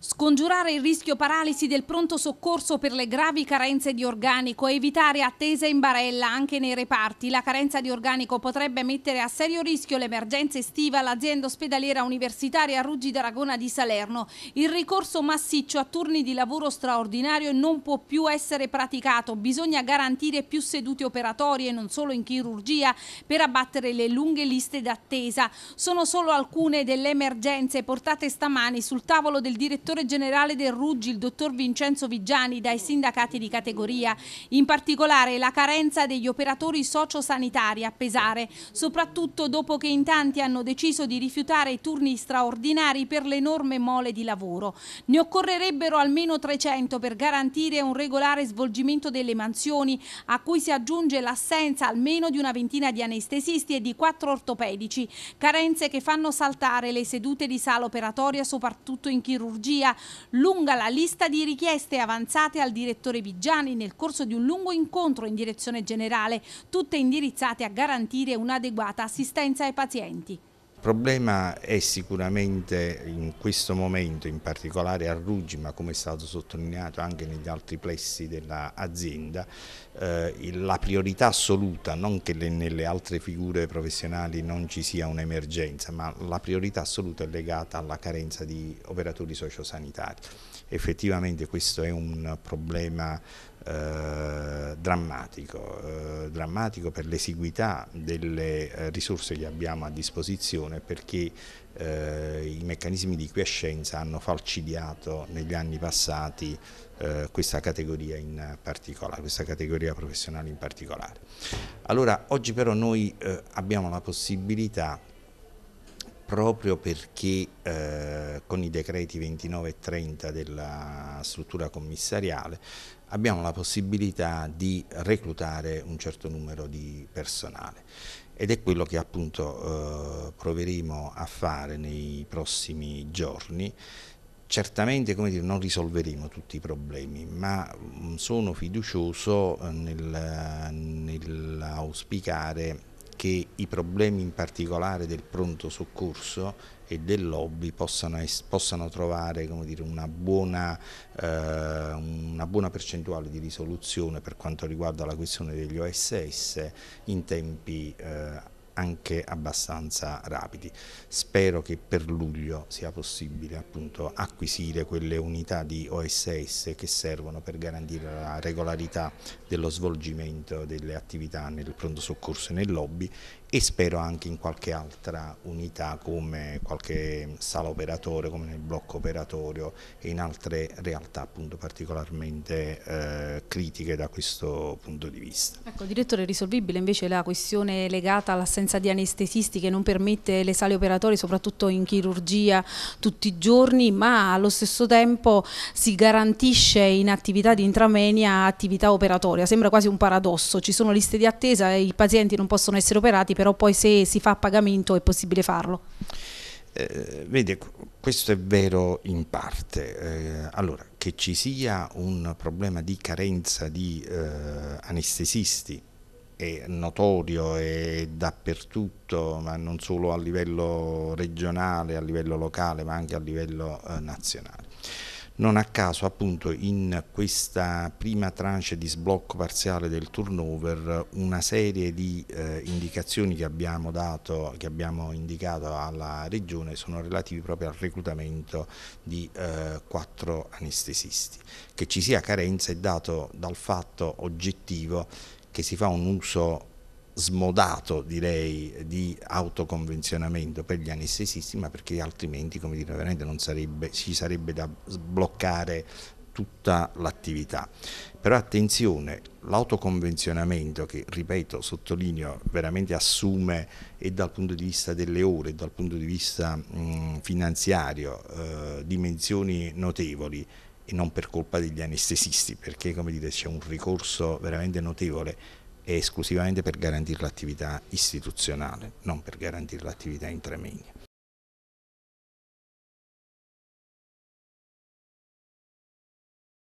Scongiurare il rischio paralisi del pronto soccorso per le gravi carenze di organico e evitare attese in barella anche nei reparti. La carenza di organico potrebbe mettere a serio rischio l'emergenza estiva all'azienda ospedaliera universitaria Ruggi d'Aragona di Salerno. Il ricorso massiccio a turni di lavoro straordinario non può più essere praticato. Bisogna garantire più sedute operatorie, non solo in chirurgia, per abbattere le lunghe liste d'attesa. Sono solo alcune delle emergenze portate stamani sul tavolo del direttore direttore generale del Ruggi, il dottor Vincenzo Vigiani, dai sindacati di categoria. In particolare la carenza degli operatori sociosanitari a pesare, soprattutto dopo che in tanti hanno deciso di rifiutare i turni straordinari per l'enorme mole di lavoro. Ne occorrerebbero almeno 300 per garantire un regolare svolgimento delle mansioni, a cui si aggiunge l'assenza almeno di una ventina di anestesisti e di quattro ortopedici, carenze che fanno saltare le sedute di sala operatoria soprattutto in chirurgia Lombardia. Lunga la lista di richieste avanzate al direttore Bigiani nel corso di un lungo incontro in direzione generale, tutte indirizzate a garantire un'adeguata assistenza ai pazienti. Il problema è sicuramente in questo momento, in particolare a Ruggi, ma come è stato sottolineato anche negli altri plessi dell'azienda, eh, la priorità assoluta, non che le, nelle altre figure professionali non ci sia un'emergenza, ma la priorità assoluta è legata alla carenza di operatori sociosanitari. Effettivamente questo è un problema eh, drammatico, eh, drammatico per l'esiguità delle eh, risorse che abbiamo a disposizione situazione perché eh, i meccanismi di quiescenza hanno falcidiato negli anni passati eh, questa categoria in particolare, questa categoria professionale in particolare. Allora oggi però noi eh, abbiamo la possibilità proprio perché eh, con i decreti 29 e 30 della struttura commissariale abbiamo la possibilità di reclutare un certo numero di personale ed è quello che appunto eh, proveremo a fare nei prossimi giorni. Certamente dire, non risolveremo tutti i problemi, ma mm, sono fiducioso nel, nell'auspicare che i problemi in particolare del pronto soccorso e del lobby possano, possano trovare dire, una, buona, eh, una, buona, percentuale di risoluzione per quanto riguarda la questione degli OSS in tempi eh, anche abbastanza rapidi. Spero che per luglio sia possibile appunto acquisire quelle unità di OSS che servono per garantire la regolarità dello svolgimento delle attività nel pronto soccorso e nel lobby e spero anche in qualche altra unità come qualche sala operatore, come nel blocco operatorio e in altre realtà appunto particolarmente eh, critiche da questo punto di vista. Ecco, direttore, risolvibile invece la questione legata all'assenza presenza di anestesisti che non permette le sale operatorie, soprattutto in chirurgia, tutti i giorni, ma allo stesso tempo si garantisce in attività di intramenia attività operatoria. Sembra quasi un paradosso, ci sono liste di attesa, i pazienti non possono essere operati, però poi se si fa pagamento è possibile farlo. Eh, vede, ecco, questo è vero in parte. Eh, allora, che ci sia un problema di carenza di eh, anestesisti è notorio, è dappertutto, ma non solo a livello regionale, a livello locale, ma anche a livello eh, nazionale. Non a caso appunto in questa prima tranche di sblocco parziale del turnover una serie di eh, indicazioni che abbiamo, dato, che abbiamo indicato alla Regione sono relativi proprio al reclutamento di eh, quattro anestesisti. Che ci sia carenza è dato dal fatto oggettivo che si fa un uso smodato direi di autoconvenzionamento per gli anestesisti ma perché altrimenti come dire veramente non sarebbe, ci sarebbe da sbloccare tutta l'attività. Però attenzione, l'autoconvenzionamento che, ripeto, sottolineo, veramente assume e dal punto di vista delle ore, e dal punto di vista mh, finanziario, eh, dimensioni notevoli, e non per colpa degli anestesisti, perché come dire, c'è un ricorso veramente notevole esclusivamente per garantire l'attività istituzionale, non per garantire l'attività intramegna.